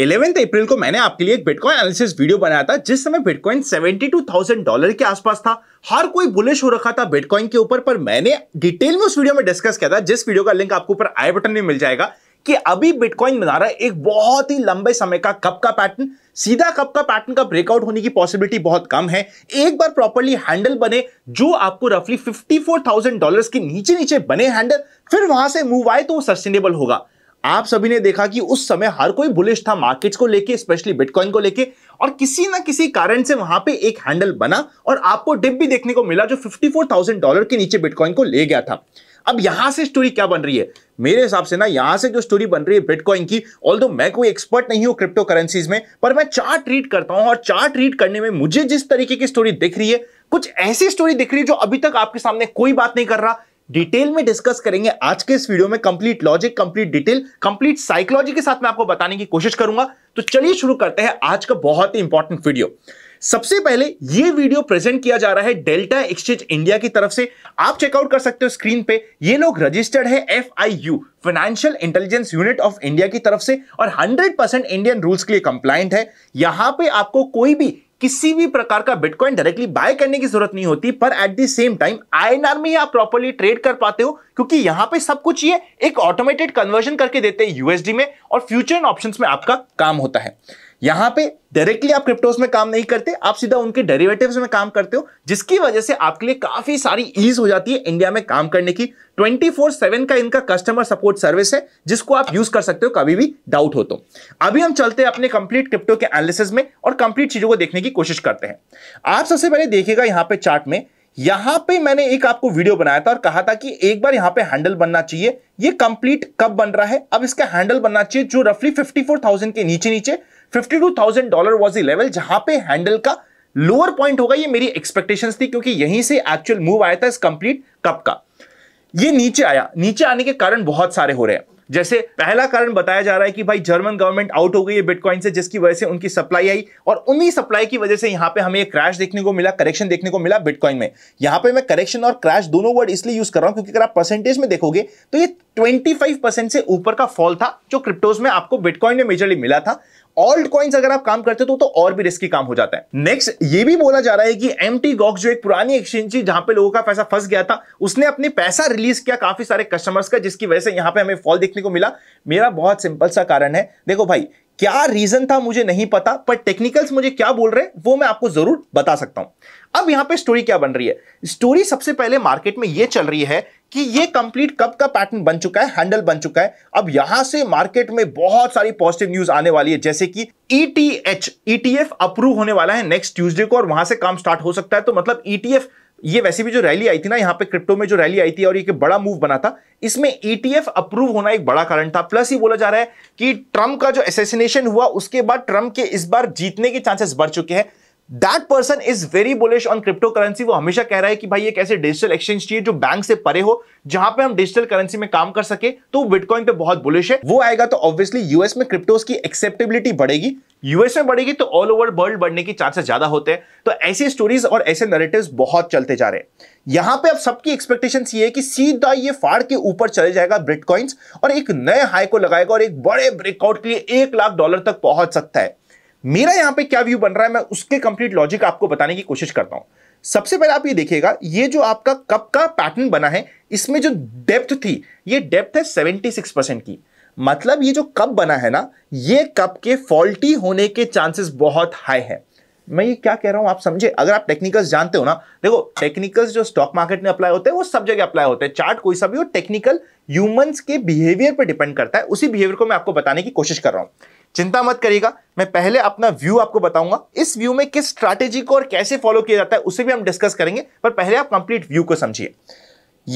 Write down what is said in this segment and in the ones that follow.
Eleventh April को मैंने आपके लिए एक बिटकॉइन एनालिसिस वीडियो बनाया था जिस समय बिटकॉइन 72,000 डॉलर के आसपास था हर कोई बुलिश हो रखा था बिटकॉइन के ऊपर पर मैंने डिटेल में उस वीडियो में डिस्कस किया था जिस वीडियो का लिंक आपको ऊपर आई बटन में मिल जाएगा कि अभी बिटकॉइन बना रहा है एक बहुत ही लंबे समय का कप का पैटर्न सीधा कप का पैटर्न का ब्रेकआउट होने की पॉसिबिलिटी बहुत कम है एक बार प्रॉपरली हैंडल बने जो आपको रफली 54,000 डॉलर्स के नीचे नीचे बने हैंडल फिर वहां से मूव आए तो सस्टेनेबल होगा आप सभी ने देखा कि उस समय हर कोई बुलिश था मार्केट्स को लेके स्पेशली बिटकॉइन को लेके और किसी ना किसी कारण से वहां पे एक हैंडल बना और आपको डिप भी देखने को मिला जो 54,000 डॉलर के नीचे बिटकॉइन को ले गया था अब यहां से स्टोरी क्या बन रही है मेरे हिसाब से ना यहां से जो स्टोरी बन रही है बिटकॉइन की ऑल मैं कोई एक्सपर्ट नहीं हूं क्रिप्टो करेंसीज में पर मैं चार्ट रीड करता हूं और चार्ट रीड करने में मुझे जिस तरीके की स्टोरी दिख रही है कुछ ऐसी स्टोरी दिख रही है जो अभी तक आपके सामने कोई बात नहीं कर रहा डिटेल में डिस्कस करेंगे आज के इस वीडियो में complete logic complete detail complete psychology के साथ मैं आपको बताने की कोशिश करूंगा तो चलिए शुरू करते हैं आज का बहुत ही इंपॉर्टेंट वीडियो सबसे पहले ये वीडियो प्रेजेंट किया जा रहा है डेल्टा एक्सचेंज इंडिया की तरफ से आप चेकआउट कर सकते हो स्क्रीन पे ये लोग रजिस्टर्ड है F I U financial intelligence unit of India की तरफ से और 100 परसेंट इंडियन रूल्स के लिए कंप्लाइंट है यहां पे आपको कोई भी किसी भी प्रकार का बिटकॉइन डायरेक्टली बाय करने की जरूरत नहीं होती पर at the same time INR में आप प्रॉपरली ट्रेड कर पाते हो क्योंकि यहां पे सब कुछ ये एक ऑटोमेटेड कन्वर्जन करके देते हैं यूएसडी में और फ्यूचर ऑप्शंस में आपका काम होता है यहां पे डायरेक्टली आप क्रिप्टोस में काम नहीं करते आप सीधा उनके डेरिवेटिव्स में काम करते हो जिसकी वजह से आपके लिए काफी सारी ईज हो जाती है इंडिया में काम करने की 24/7 का इनका कस्टमर सपोर्ट सर्विस है जिसको आप यूज कर सकते हो कभी भी डाउट हो तो अभी हम चलते हैं अपने कंप्लीट क्रिप्टो के एनालिसिस में और कंप्लीट चीजों को देखने की कोशिश करते हैं आप सबसे पहले देखिएगा यहां पे चार्ट में यहां पे मैंने एक आपको वीडियो बनाया था और कहा था कि एक बार यहां पे हैंडल बनना चाहिए ये कंप्लीट कब बन रहा है अब इसका हैंडल बनना चाहिए जो रफली 54,000 के नीचे नीचे 52,000 डॉलर वॉज द लेवल जहां पे हैंडल का लोअर पॉइंट होगा ये मेरी एक्सपेक्टेशन थी क्योंकि यहीं से एक्चुअल मूव आया था इस कंप्लीट कप का ये नीचे आया नीचे आने के कारण बहुत सारे हो रहे हैं जैसे पहला कारण बताया जा रहा है कि भाई जर्मन गवर्नमेंट आउट हो गई है बिटकॉइन से जिसकी वजह से उनकी सप्लाई आई और उन्हीं सप्लाई की वजह से यहां पे हमें एक क्रैश देखने को मिला करेक्शन देखने को मिला बिटकॉइन में यहां पे मैं करेक्शन और क्रैश दोनों वर्ड इसलिए यूज कर रहा हूं क्योंकि अगर आप परसेंटेज में देखोगे तो ये ट्वेंटी से ऊपर का फॉल था जो क्रिप्टोज में आपको बिटकॉइन में मेजरली मिला था ऑल्ट कॉइन्स अगर आप काम करते तो तो और भी रिस्की काम हो जाता है नेक्स्ट ये भी बोला जा रहा है कि एम टी गॉक जो एक पुरानी एक्सचेंज थी जहां पे लोगों का पैसा फंस गया था उसने अपने पैसा रिलीज किया काफी सारे कस्टमर्स का जिसकी वजह से यहां पे हमें फॉल देखने को मिला मेरा बहुत सिंपल सा कारण है देखो भाई क्या रीजन था मुझे नहीं पता पर टेक्निकल्स मुझे क्या बोल रहे हैं वो मैं आपको जरूर बता सकता हूं अब यहां पे स्टोरी क्या बन रही है स्टोरी सबसे पहले मार्केट में ये चल रही है कि ये कंप्लीट कप का पैटर्न बन चुका है हैंडल बन चुका है अब यहां से मार्केट में बहुत सारी पॉजिटिव न्यूज आने वाली है जैसे कि ईटीएच ईटीएफ अप्रूव होने वाला है नेक्स्ट ट्यूसडे को और वहां से काम स्टार्ट हो सकता है तो मतलब ईटीएफ e ये वैसे भी जो रैली आई थी ना यहाँ पे क्रिप्टो में जो रैली आई थी और ये बड़ा मूव बना था इसमें ईटीएफ e अप्रूव होना एक बड़ा कारण था प्लस ही बोला जा रहा है कि ट्रम्प का जो एसेसिनेशन हुआ उसके बाद ट्रम्प के इस बार जीतने के चांसेस बढ़ चुके हैं that person is very bullish on crypto currency वो हमेशा कह रहा है कि भाई एक ऐसे डिजिटल एक्सचेंज चाहिए जो बैंक से परे हो जहां पे हम डिजिटल करेंसी में काम कर सके तो बिटकॉइन पे बहुत बुलिश है वो आएगा तो ऑब्वियसली यूएस में क्रिप्टोज की एक्सेप्टेबिलिटी बढ़ेगी यूएस में बढ़ेगी तो ऑल ओवर वर्ल्ड बढ़ने की चांसेस ज्यादा होते हैं तो ऐसी स्टोरीज और ऐसे नरेटिव बहुत चलते जा रहे हैं यहां पे अब सबकी एक्सपेक्टेशन ये है कि सीधा ये फाड़ के ऊपर चले जाएगा ब्रिटकॉइंस और एक नए हाई को लगाएगा और एक बड़े ब्रेकआउट के लिए एक लाख डॉलर तक पहुंच सकता है मेरा यहां पे क्या व्यू बन रहा है मैं उसके कंप्लीट लॉजिक आपको बताने की कोशिश करता हूं सबसे पहले आप ये देखिएगा ये जो आपका कप का पैटर्न बना है इसमें जो डेप्थ थी ये डेप्थ है 76 परसेंट की मतलब ये जो कप बना है ना ये कप के फॉल्टी होने के चांसेस बहुत हाई है मैं ये क्या कह रहा हूं आप समझे अगर आप टेक्निकल्स जानते हो ना देखो टेक्निकल्स जो स्टॉक मार्केट में अप्लाई होते हैं वो सब जगह अप्लाई होते हैं चार्ट कोई सा भी हो टेक्निकल ह्यूमंस के बिहेवियर पर डिपेंड करता है उसी बिहेवियर को मैं आपको बताने की कोशिश कर रहा हूं चिंता मत करिएगा मैं पहले अपना व्यू आपको बताऊंगा इस व्यू में किस स्ट्रैटेजी को और कैसे फॉलो किया जाता है उसे भी हम डिस्कस करेंगे पर पहले आप कंप्लीट व्यू को समझिए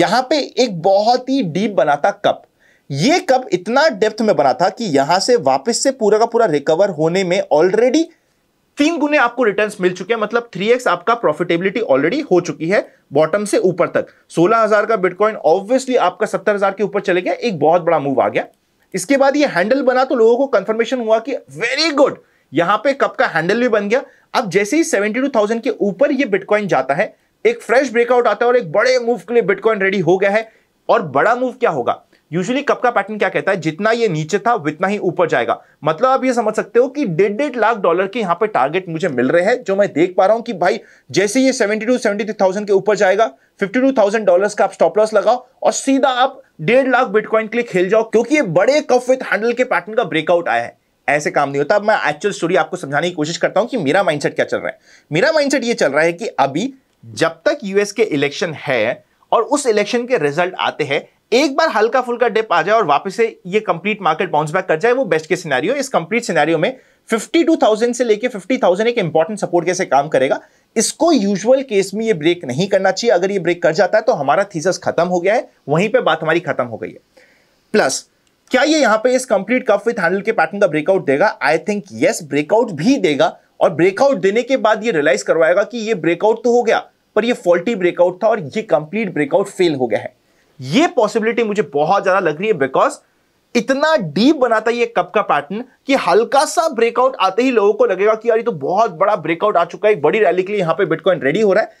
यहां पे एक बहुत ही डीप बना था कप ये कप इतना डेप्थ में बना था कि यहां से वापस से पूरा का पूरा रिकवर होने में ऑलरेडी तीन गुने आपको रिटर्न मिल चुके हैं मतलब थ्री आपका प्रॉफिटेबिलिटी ऑलरेडी हो चुकी है बॉटम से ऊपर तक सोलह का बिटकॉइन ऑब्वियसली आपका सत्तर के ऊपर चले गया एक बहुत बड़ा मूव आ गया इसके बाद ये हैंडल बना तो लोगों को कंफर्मेशन हुआ कि वेरी गुड यहां पे कप का हैंडल भी बन गया अब जैसे ही 72,000 के ऊपर ये बिटकॉइन जाता है एक फ्रेश ब्रेकआउट आता है और एक बड़े मूव के लिए बिटकॉइन रेडी हो गया है और बड़ा मूव क्या होगा यूजुअली कप का पैटर्न क्या कहता है जितना ये नीचे था उतना ही ऊपर जाएगा मतलब आप ये समझ सकते हो कि डेढ़ डेढ़ लाख डॉलर के यहाँ पे टारगेट मुझे मिल रहे हैं जो मैं देख पा रहा हूँ कि भाई जैसे ये सेवेंटी टू सेवेंटी थाउजेंड के ऊपर जाएगा फिफ्टी टू थाउजेंड डॉलर का आप स्टॉप लॉस लगाओ और सीधा आप डेढ़ लाख बिटकॉइन के लिए खेल जाओ क्योंकि ये बड़े कफ विथ हैंडल के पैटर्न का ब्रेकआउट आया है ऐसे काम नहीं होता अब मैं एक्चुअल स्टोरी आपको समझाने की कोशिश करता हूँ कि मेरा माइंडसेट क्या चल रहा है मेरा माइंडसेट ये चल रहा है कि अभी जब तक यूएस के इलेक्शन है और उस इलेक्शन के रिजल्ट आते हैं एक बार हल्का फुल्का डिप आ जाए और वापस से ये कंप्लीट मार्केट बाउंस बैक कर जाए वो बेस्ट के सिनेरियो इस कंप्लीट सिनेरियो में 52,000 से लेके 50,000 एक इंपॉर्टेंट सपोर्ट कैसे काम करेगा इसको यूजुअल केस में ये ब्रेक नहीं करना चाहिए अगर ये ब्रेक कर जाता है तो हमारा थीसस खत्म हो गया है वहीं पर बात हमारी खत्म हो गई है प्लस क्या ये यहां पे इस कंप्लीट कफ विथ हैंडल के पैटर्न का ब्रेकआउट देगा आई थिंक यस ब्रेकआउट भी देगा और ब्रेकआउट देने के बाद ये रियलाइज करवाएगा कि ये ब्रेकआउट तो हो गया पर ये फॉल्टी ब्रेकआउट था और ये कंप्लीट ब्रेकआउट फेल हो गया है ये पॉसिबिलिटी मुझे बहुत ज्यादा लग रही है बिकॉज इतना डीप बनाता है ये कप का पैटर्न कि हल्का सा ब्रेकआउट आते ही लोगों को लगेगा कि यार ये तो बहुत बड़ा ब्रेकआउट आ चुका है एक बड़ी रैली के लिए यहां पे बिटकॉइन रेडी हो रहा है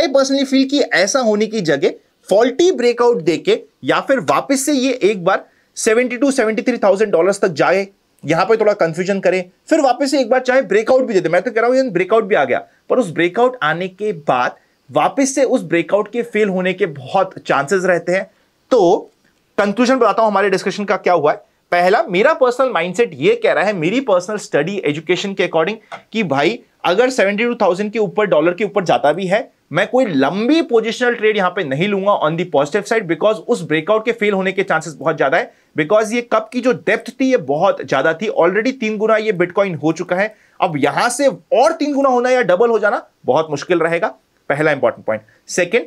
आई पर्सनली फील कि ऐसा होने की जगह फॉल्टी ब्रेकआउट देके या फिर वापस से ये एक बार seventy two seventy three thousand dollar तक जाए यहां पे थोड़ा कंफ्यूजन करें फिर वापस से एक बार चाहे ब्रेकआउट भी दे दे मैं तो कह रहा हूं ब्रेकआउट भी आ गया पर उस ब्रेकआउट आने के बाद वापस से उस ब्रेकआउट के फेल होने के बहुत चांसेस रहते हैं तो कंक्लूजन बताता हूं हमारे डिस्कशन का क्या हुआ है पहला मेरा पर्सनल माइंडसेट ये कह रहा है मेरी पर्सनल स्टडी एजुकेशन के अकॉर्डिंग कि भाई अगर सेवेंटी टू थाउजेंड के ऊपर डॉलर के ऊपर जाता भी है मैं कोई लंबी पोजिशनल ट्रेड यहां पे नहीं लूंगा on the positive side because उस ब्रेकआउट के फेल होने के चांसेस बहुत ज्यादा है बिकॉज ये कप की जो डेप्थ थी ये बहुत ज्यादा थी ऑलरेडी तीन गुना ये बिटकॉइन हो चुका है अब यहां से और तीन गुना होना या डबल हो जाना बहुत मुश्किल रहेगा पहला इंपॉर्टेंट पॉइंट सेकेंड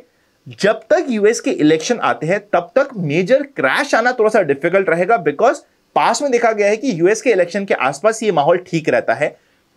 जब तक यूएस के इलेक्शन आते हैं तब तक मेजर क्रैश आना थोड़ा सा डिफिकल्ट रहेगा बिकॉज पास में देखा गया है कि यूएस के इलेक्शन के आसपास ये माहौल ठीक रहता है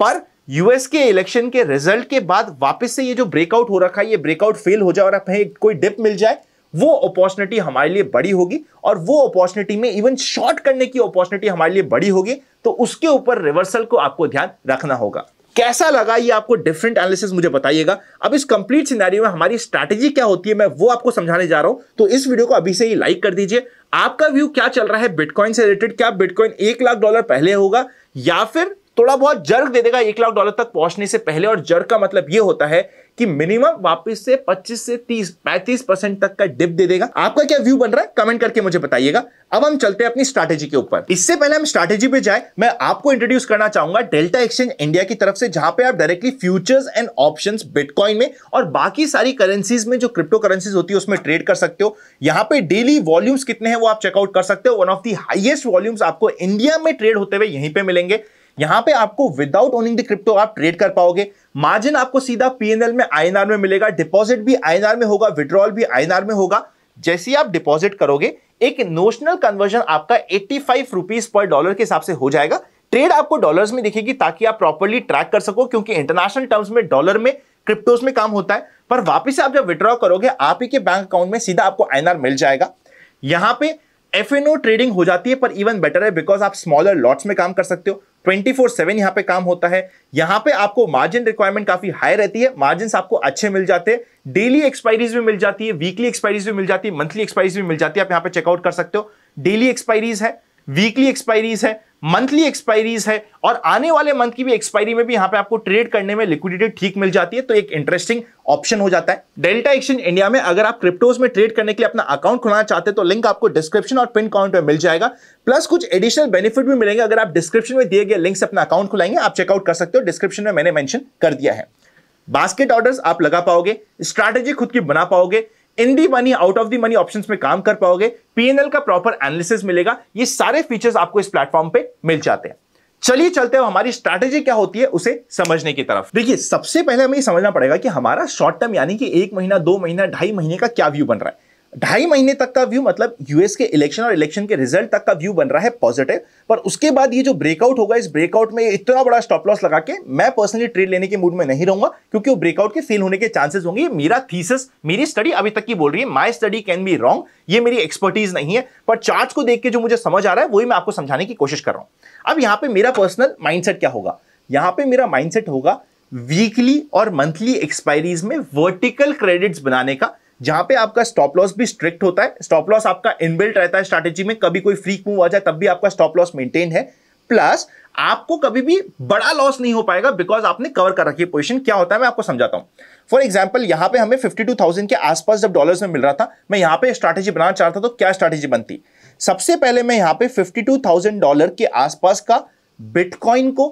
पर यूएस के इलेक्शन के रिजल्ट के बाद वापस से ये जो ब्रेकआउट हो रखा है ये ब्रेकआउट फेल हो जाए और अपने कोई डिप मिल जाए वो अपॉर्चुनिटी हमारे लिए बड़ी होगी और वो अपॉर्चुनिटी में इवन शॉर्ट करने की अपॉर्चुनिटी हमारे लिए बड़ी होगी तो उसके ऊपर रिवर्सल को आपको ध्यान रखना होगा कैसा लगा ये आपको डिफरेंट एनालिसिस मुझे बताइएगा अब इस कंप्लीट सिनेरियो में हमारी स्ट्रैटेजी क्या होती है मैं वो आपको समझाने जा रहा हूं तो इस वीडियो को अभी से ही लाइक कर दीजिए आपका व्यू क्या चल रहा है बिटकॉइन से रिलेटेड क्या बिटकॉइन एक लाख डॉलर पहले होगा या फिर थोड़ा बहुत जर्क दे देगा एक लाख डॉलर तक पहुंचने से पहले और जर्क का मतलब ये होता है कि मिनिमम वापस से 25 से 30 35 परसेंट तक का डिप दे देगा आपका क्या व्यू बन रहा है कमेंट करके मुझे बताइएगा अब हम चलते हैं अपनी स्ट्रैटेजी के ऊपर इससे पहले हम स्ट्रैटेजी पे जाए मैं आपको इंट्रोड्यूस करना चाहूंगा डेल्टा एक्सचेंज इंडिया की तरफ से जहां पे आप directly futures and option bitcoin में और बाकी सारी करेंसीज में जो क्रिप्टो करेंसीज होती है उसमें ट्रेड कर सकते हो यहाँ पे डेली वॉल्यूम्स कितने हैं वो आप चेकआउट कर सकते हो one of the highest volumes आपको इंडिया में ट्रेड होते हुए यहीं पर मिलेंगे यहां पे आपको विदाउट ओनिंग द क्रिप्टो आप ट्रेड कर पाओगे मार्जिन आपको सीधा पीएनएल में आईएनआर में मिलेगा डिपॉजिट भी आईएनआर में होगा विड्रॉल भी आईएनआर में होगा जैसे ही आप डिपॉजिट करोगे एक नोशनल कन्वर्जन आपका एट्टी फाइव रुपीज पर डॉलर के हिसाब से हो जाएगा ट्रेड आपको डॉलर्स में दिखेगी ताकि आप प्रॉपरली ट्रैक कर सको क्योंकि इंटरनेशनल टर्म्स में डॉलर में क्रिप्टोज में काम होता है पर वापस आप जब विड्रॉ करोगे आप ही के बैंक अकाउंट में सीधा आपको आईएनआर मिल जाएगा यहां पे एफ ट्रेडिंग हो जाती है पर इवन बेटर है बिकॉज आप स्मॉलर लॉट्स में काम कर सकते हो ट्वेंटी फोर सेवन यहाँ पे काम होता है यहाँ पे आपको मार्जिन रिक्वायरमेंट काफी हाई रहती है मार्जिन आपको अच्छे मिल जाते हैं डेली एक्सपायरीज भी मिल जाती है वीकली एक्सपायरीज भी मिल जाती है मंथली एक्सपायरीज भी मिल जाती है आप यहां पर चेकआउट कर सकते हो डेली एक्सपायरीज है वीकली एक्सपायरीज है मंथली एक्सपायरीज है और आने वाले मंथ की भी एक्सपायरी में भी यहां पे आपको ट्रेड करने में लिक्विडिटी ठीक मिल जाती है तो एक इंटरेस्टिंग ऑप्शन हो जाता है डेल्टा एक्सचेंज इंडिया में अगर आप क्रिप्टोज में ट्रेड करने के लिए अपना अकाउंट खोलना चाहते हैं तो लिंक आपको डिस्क्रिप्शन और पिन काउंट में मिल जाएगा प्लस कुछ एडिशनल बेनिफिट भी मिलेंगे अगर आप डिस्क्रिप्शन में दिए गए लिंक से अपना अकाउंट खुलाएंगे आप चेकआउट कर सकते हो डिस्क्रिप्शन में मैंने मैंशन कर दिया है बास्केट ऑर्डर्स आप लगा पाओगे स्ट्रैटेजी खुद की बना पाओगे in the money out of the money option में काम कर पाओगे पीएनएल का प्रॉपर एनालिसिस मिलेगा ये सारे फीचर्स आपको इस प्लेटफॉर्म पे मिल जाते हैं चलिए चलते हैं हमारी स्ट्रैटेजी क्या होती है उसे समझने की तरफ देखिए सबसे पहले हमें समझना पड़ेगा कि हमारा शॉर्ट टर्म यानी कि एक महीना दो महीना ढाई महीने का क्या व्यू बन रहा है ढाई महीने तक का व्यू मतलब यूएस के इलेक्शन और इलेक्शन के रिजल्ट तक का व्यू बन रहा है पॉजिटिव पर उसके बाद ये जो ब्रेकआउट होगा इस ब्रेकआउट में इतना बड़ा स्टॉप लॉस लगा के मैं पर्सनली ट्रेड लेने के मूड में नहीं रहूंगा क्योंकि वो ब्रेकआउट के फेल होने के चांसेस होंगे मेरा थीसिस मेरी स्टडी अभी तक की बोल रही है my study can be wrong ये मेरी एक्सपर्टीज नहीं है पर चार्ज को देख के जो मुझे समझ आ रहा है वही मैं आपको समझाने की कोशिश कर रहा हूं अब यहाँ पे मेरा पर्सनल माइंड क्या होगा यहाँ पे मेरा माइंड होगा वीकली और मंथली एक्सपायरीज में वर्टिकल क्रेडिट्स बनाने का जहां पे आपका स्टॉप लॉस भी स्ट्रिक्ट होता है स्टॉप लॉस आपका इनबिल्ट रहता है स्ट्रैटेजी में कभी कोई फ्रीक मूव आ जाए तब भी आपका स्टॉप लॉस मेंटेन है प्लस आपको कभी भी बड़ा लॉस नहीं हो पाएगा बिकॉज आपने कवर कर रखी है पोजिशन क्या होता है मैं आपको समझाता हूं फॉर एग्जाम्पल यहां पे हमें 52,000 के आसपास जब डॉलर्स में मिल रहा था मैं यहां पे स्ट्रैटेजी बनाना चाह रहा था तो क्या स्ट्रैटेजी बनती सबसे पहले मैं यहां पे 52,000 डॉलर के आसपास का बिटकॉइन को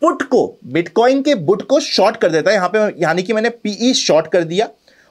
पुट को बिटकॉइन के बुट को शॉर्ट कर देता है यहां पे यानी कि मैंने पीई शॉर्ट e कर दिया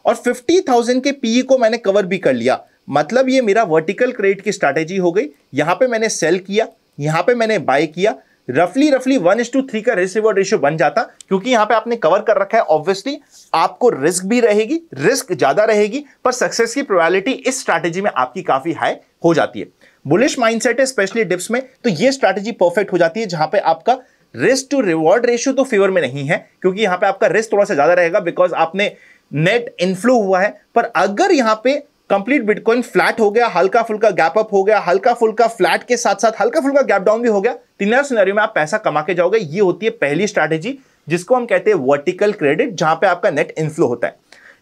और 50,000 के पीई e को मैंने कवर भी कर लिया मतलब ये मेरा वर्टिकल क्रेडिट की स्ट्रैटेजी हो गई यहाँ पे मैंने सेल किया यहाँ पे मैंने बाय किया रफली रफली वन इज टू थ्री का रिस्क रेशियो बन जाता क्योंकि यहां पे आपने कवर कर रखा है ऑब्वियसली आपको रिस्क भी रहेगी रिस्क ज्यादा रहेगी पर सक्सेस की प्रोबेबिलिटी इस स्ट्रैटेजी में आपकी काफी हाई हो जाती है बुलिश माइंडसेट है स्पेशली डिप्स में तो ये स्ट्रैटेजी परफेक्ट हो जाती है जहां पे आपका रिस्क टू रिवॉर्ड रेशियो तो फेवर में नहीं है क्योंकि यहां पे आपका रिस्क थोड़ा सा ज्यादा रहेगा बिकॉज आपने नेट इनफ्लो हुआ है पर अगर यहां पे कंप्लीट बिटकॉइन फ्लैट हो गया हल्का फुल्का गैप अप हो गया हल्का फुल्का फ्लैट के साथ साथ हल्का फुल्का गैप डाउन भी हो गया तीनों सिनेरियो में आप पैसा कमा के जाओगे ये होती है पहली स्ट्रैटेजी जिसको हम कहते हैं वर्टिकल क्रेडिट जहां पे आपका नेट इनफ्लो होता है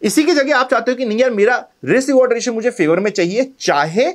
इसी की जगह आप चाहते हो कि नहीं यार मेरा रिस्क रिवॉर्ड रेशियो मुझे फेवर में चाहिए चाहे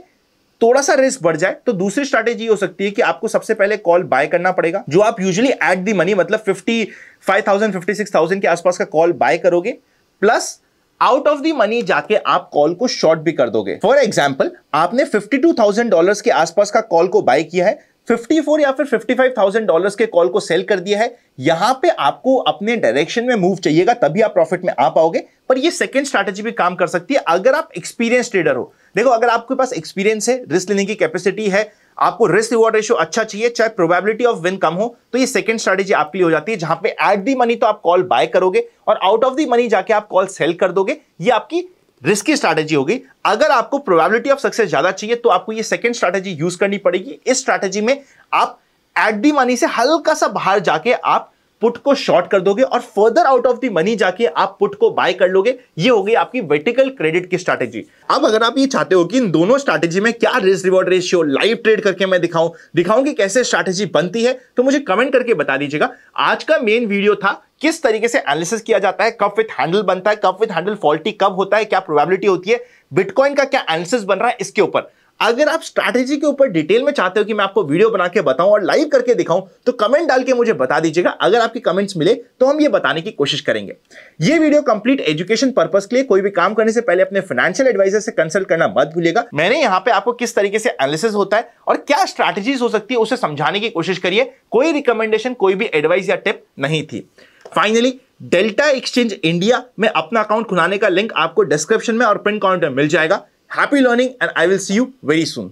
थोड़ा सा रिस्क बढ़ जाए तो दूसरी स्ट्रैटेजी हो सकती है कि आपको सबसे पहले कॉल बाय करना पड़ेगा जो आप यूजुअली एट दी मनी मतलब fifty five thousand fifty six thousand के आसपास का कॉल बाय करोगे plus out of the money जाके आप कॉल को शॉर्ट भी कर दोगे फॉर एग्जाम्पल आपने फिफ्टी टू थाउजेंड डॉलर के आसपास का कॉल को बाय किया है 54 या फिर 55,000 डॉलर्स के कॉल को सेल कर दिया है यहां पे आपको अपने डायरेक्शन में मूव चाहिएगा तभी आप प्रॉफिट में आ पाओगे पर ये सेकेंड स्ट्रैटेजी भी काम कर सकती है अगर आप एक्सपीरियंस ट्रेडर हो देखो अगर आपके पास एक्सपीरियंस है रिस्क लेने की कैपेसिटी है आपको रिस्क रिवॉर्ड रेशियो अच्छा चाहिए चाहे प्रोबेबिलिटी ऑफ विन कम हो तो ये सेकंड स्ट्रेटेजी आपके लिए हो जाती है जहां पे एट दी मनी तो आप कॉल बाय करोगे और आउट ऑफ दी मनी जाके आप कॉल सेल कर दोगे ये आपकी रिस्की स्ट्रैटेजी होगी अगर आपको प्रोबेबिलिटी ऑफ सक्सेस ज्यादा चाहिए तो आपको ये सेकंड स्ट्रैटेजी यूज करनी पड़ेगी इस स्ट्रैटेजी में आप एट दी मनी से हल्का सा बाहर जाके आप पुट को शॉर्ट कर दोगे और further out of the money जाके आप पुट को बाय कर लोगे ये होगी आपकी वर्टिकल क्रेडिट की स्ट्रैटेजी अब अगर आप ये चाहते हो कि इन दोनों स्ट्रैटेजी में क्या risk reward ratio live trade करके मैं दिखाऊं दिखाऊं कि कैसे स्ट्रैटेजी बनती है तो मुझे कमेंट करके बता दीजिएगा आज का मेन वीडियो था किस तरीके से एनालिसिस किया जाता है कब विथ हैंडल बनता है कब विथ हैंडल फॉल्टी कब होता है क्या प्रोबेबिलिटी होती है बिटकॉइन का क्या एनालिसिस बन रहा है इसके ऊपर अगर आप स्ट्रैटेजी के ऊपर डिटेल में चाहते हो कि मैं आपको वीडियो बना के बताऊं और लाइव करके दिखाऊं तो कमेंट डाल के मुझे बता दीजिएगा अगर आपके कमेंट्स मिले तो हम ये बताने की कोशिश करेंगे ये वीडियो कंप्लीट एजुकेशन पर्पज के लिए कोई भी काम करने से पहले अपने फाइनेंशियल एडवाइजर से कंसल्ट करना मत भूलिएगा मैंने यहाँ पे आपको किस तरीके से एनालिसिस होता है और क्या स्ट्रैटेजीज हो सकती है उसे समझाने की कोशिश करिए कोई रिकमेंडेशन कोई भी एडवाइस या टिप नहीं थी फाइनली डेल्टा एक्सचेंज इंडिया में अपना अकाउंट खुलाने का लिंक आपको डिस्क्रिप्शन में और प्रिंट काउंटर मिल जाएगा Happy learning and I will see you very soon.